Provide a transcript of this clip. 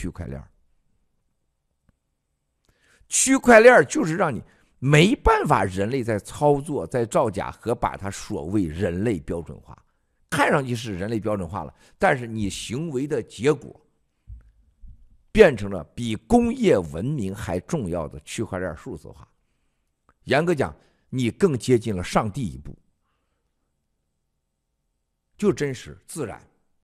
区块链儿，区块链儿就是让你没办法人类在操作、在造假和把它所谓人类标准化，看上去是人类标准化了，但是你行为的结果变成了比工业文明还重要的区块链儿数字化。严格讲，你更接近了上帝一步，就真实自然。